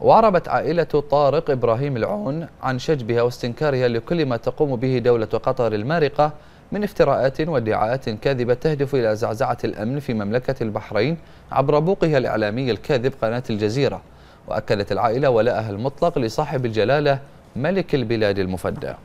وعربت عائلة طارق إبراهيم العون عن شجبها واستنكارها لكل ما تقوم به دولة قطر المارقة من افتراءات وادعاءات كاذبة تهدف إلى زعزعة الأمن في مملكة البحرين عبر بوقها الإعلامي الكاذب قناة الجزيرة وأكدت العائلة ولاءها المطلق لصاحب الجلالة ملك البلاد المفدى